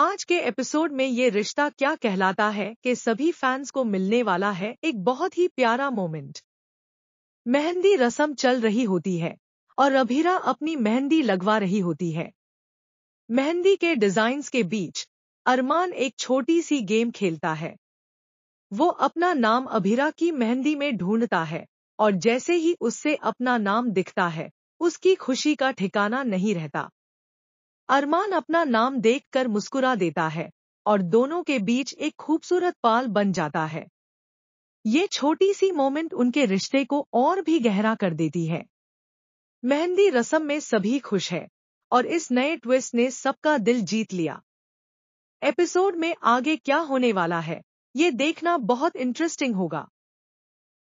आज के एपिसोड में ये रिश्ता क्या कहलाता है कि सभी फैंस को मिलने वाला है एक बहुत ही प्यारा मोमेंट मेहंदी रसम चल रही होती है और अभीरा अपनी मेहंदी लगवा रही होती है मेहंदी के डिजाइंस के बीच अरमान एक छोटी सी गेम खेलता है वो अपना नाम अभीरा की मेहंदी में ढूंढता है और जैसे ही उससे अपना नाम दिखता है उसकी खुशी का ठिकाना नहीं रहता अरमान अपना नाम देखकर मुस्कुरा देता है और दोनों के बीच एक खूबसूरत पाल बन जाता है ये छोटी सी मोमेंट उनके रिश्ते को और भी गहरा कर देती है मेहंदी रसम में सभी खुश है और इस नए ट्विस्ट ने सबका दिल जीत लिया एपिसोड में आगे क्या होने वाला है ये देखना बहुत इंटरेस्टिंग होगा